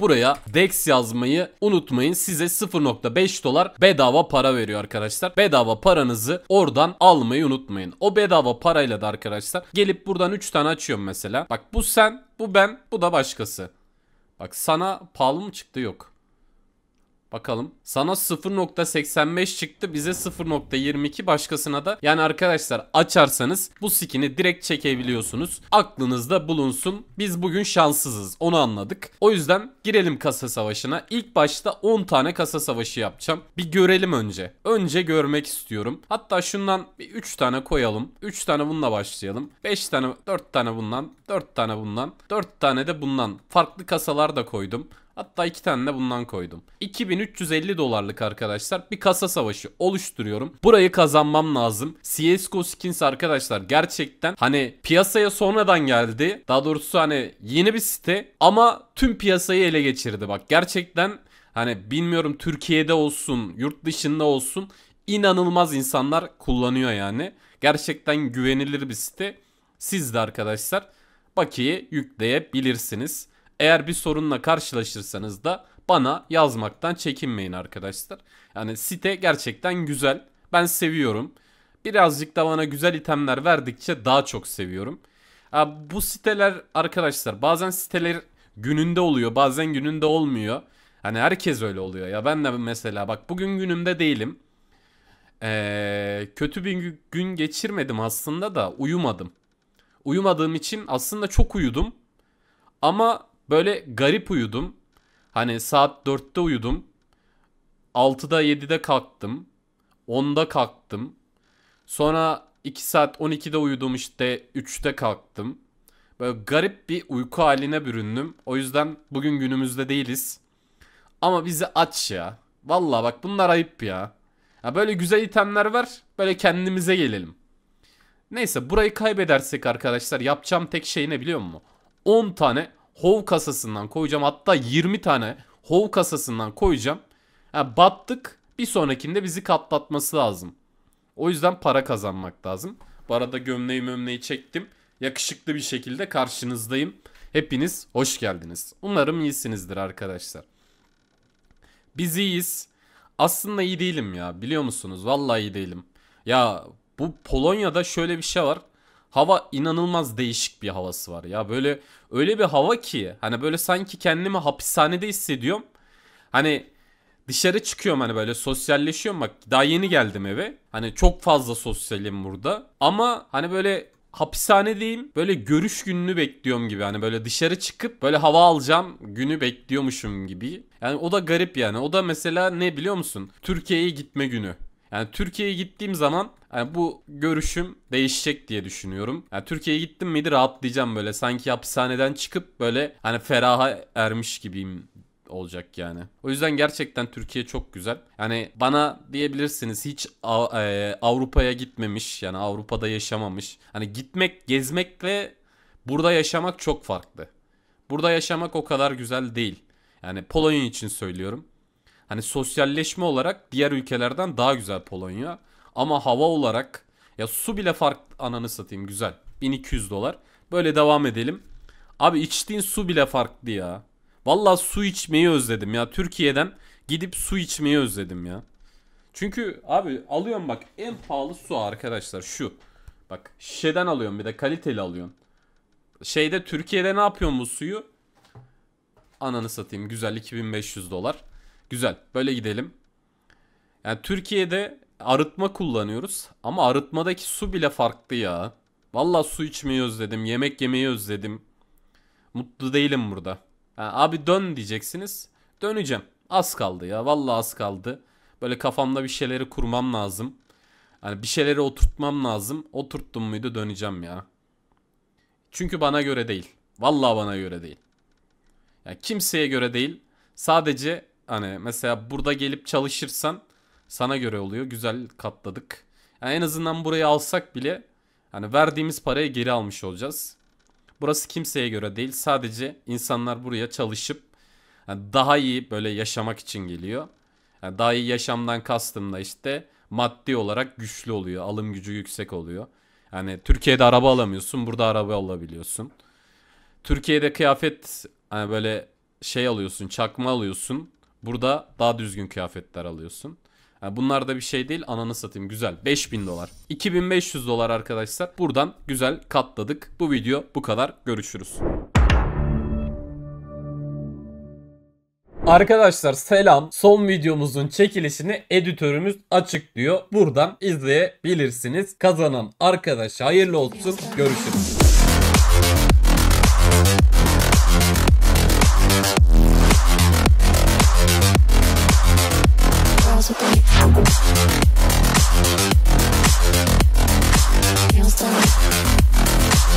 Buraya DEX yazmayı unutmayın. Size 0.5 dolar bedava para veriyor arkadaşlar. Bedava paranızı oradan almayı unutmayın. O bedava parayla da arkadaşlar gelip buradan 3 tane açıyorum mesela. Bak bu sen, bu ben, bu da başkası. Bak sana pahalı mı çıktı yok. Bakalım. Sana 0.85 çıktı. Bize 0.22 başkasına da. Yani arkadaşlar açarsanız bu skin'i direkt çekebiliyorsunuz. Aklınızda bulunsun. Biz bugün şanssızız. Onu anladık. O yüzden girelim kasa savaşına. İlk başta 10 tane kasa savaşı yapacağım. Bir görelim önce. Önce görmek istiyorum. Hatta şundan bir 3 tane koyalım. 3 tane bununla başlayalım. 5 tane, 4 tane bundan, 4 tane bundan, 4 tane de bundan. Farklı kasalar da koydum. Hatta iki tane de bundan koydum. 2350 dolarlık arkadaşlar bir kasa savaşı oluşturuyorum. Burayı kazanmam lazım. CSGO skins arkadaşlar gerçekten hani piyasaya sonradan geldi. Daha doğrusu hani yeni bir site ama tüm piyasayı ele geçirdi. Bak gerçekten hani bilmiyorum Türkiye'de olsun yurt dışında olsun inanılmaz insanlar kullanıyor yani. Gerçekten güvenilir bir site. Siz de arkadaşlar Baki'yi yükleyebilirsiniz. Eğer bir sorunla karşılaşırsanız da bana yazmaktan çekinmeyin arkadaşlar. Yani site gerçekten güzel. Ben seviyorum. Birazcık da bana güzel itemler verdikçe daha çok seviyorum. Bu siteler arkadaşlar bazen siteler gününde oluyor bazen gününde olmuyor. Hani herkes öyle oluyor ya ben de mesela bak bugün günümde değilim. Ee, kötü bir gün geçirmedim aslında da uyumadım. Uyumadığım için aslında çok uyudum. Ama Böyle garip uyudum. Hani saat 4'te uyudum. 6'da 7'de kalktım. 10'da kalktım. Sonra 2 saat 12'de uyudum işte 3'te kalktım. Böyle garip bir uyku haline büründüm. O yüzden bugün günümüzde değiliz. Ama bizi aç ya. Vallahi bak bunlar ayıp ya. ya. Böyle güzel itemler var. Böyle kendimize gelelim. Neyse burayı kaybedersek arkadaşlar yapacağım tek şey ne biliyor musun? 10 tane hov kasasından koyacağım. Hatta 20 tane hov kasasından koyacağım. Yani battık bir sonrakinde bizi katlatması lazım. O yüzden para kazanmak lazım. Bu arada gömleği mömleği çektim. Yakışıklı bir şekilde karşınızdayım. Hepiniz hoş geldiniz. Umarım iyisinizdir arkadaşlar. Biz iyiyiz. Aslında iyi değilim ya biliyor musunuz? Vallahi iyi değilim. Ya bu Polonya'da şöyle bir şey var hava inanılmaz değişik bir havası var ya. Böyle öyle bir hava ki hani böyle sanki kendimi hapishanede hissediyorum. Hani dışarı çıkıyorum hani böyle sosyalleşiyorum bak daha yeni geldim eve. Hani çok fazla sosyalim burada. Ama hani böyle hapishanedeyim. Böyle görüş gününü bekliyorum gibi. Hani böyle dışarı çıkıp böyle hava alacağım günü bekliyormuşum gibi. Yani o da garip yani. O da mesela ne biliyor musun? Türkiye'ye gitme günü. Yani Türkiye'ye gittiğim zaman yani bu görüşüm değişecek diye düşünüyorum. Yani Türkiye'ye gittim miydi rahatlayacağım böyle. Sanki hapishaneden çıkıp böyle hani feraha ermiş gibiyim olacak yani. O yüzden gerçekten Türkiye çok güzel. Yani bana diyebilirsiniz hiç e, Avrupa'ya gitmemiş yani Avrupa'da yaşamamış. Hani gitmek, gezmek ve burada yaşamak çok farklı. Burada yaşamak o kadar güzel değil. Yani Polonya için söylüyorum. Hani sosyalleşme olarak diğer ülkelerden daha güzel Polonya. Ama hava olarak ya su bile fark ananı satayım güzel. 1200 dolar. Böyle devam edelim. Abi içtiğin su bile farklı ya. Valla su içmeyi özledim ya. Türkiye'den gidip su içmeyi özledim ya. Çünkü abi alıyorum bak en pahalı su arkadaşlar şu. Bak şişeden alıyorum bir de kaliteli alıyorum. Şeyde Türkiye'de ne yapıyorsun bu suyu? Ananı satayım güzel 2500 dolar. Güzel. Böyle gidelim. Yani Türkiye'de arıtma kullanıyoruz ama arıtmadaki su bile farklı ya. Valla su içmeyi özledim, yemek yemeyi özledim. Mutlu değilim burada. Yani abi dön diyeceksiniz. Döneceğim. Az kaldı ya. Valla az kaldı. Böyle kafamda bir şeyleri kurmam lazım. Yani bir şeyleri oturtmam lazım. Oturttum muydu döneceğim ya. Çünkü bana göre değil. Valla bana göre değil. Yani kimseye göre değil. Sadece Hani mesela burada gelip çalışırsan sana göre oluyor. Güzel katladık. Yani en azından burayı alsak bile hani verdiğimiz parayı geri almış olacağız. Burası kimseye göre değil. Sadece insanlar buraya çalışıp yani daha iyi böyle yaşamak için geliyor. Yani daha iyi yaşamdan kastım da işte maddi olarak güçlü oluyor. Alım gücü yüksek oluyor. Yani Türkiye'de araba alamıyorsun. Burada araba alabiliyorsun. Türkiye'de kıyafet hani böyle şey alıyorsun, çakma alıyorsun. Burada daha düzgün kıyafetler alıyorsun. Yani bunlar da bir şey değil ananı satayım güzel 5000 dolar 2500 dolar arkadaşlar buradan güzel katladık bu video bu kadar görüşürüz. Arkadaşlar selam. Son videomuzun çekilişini editörümüz açıklıyor. Buradan izleyebilirsiniz. Kazanan arkadaş hayırlı olsun. Görüşürüz.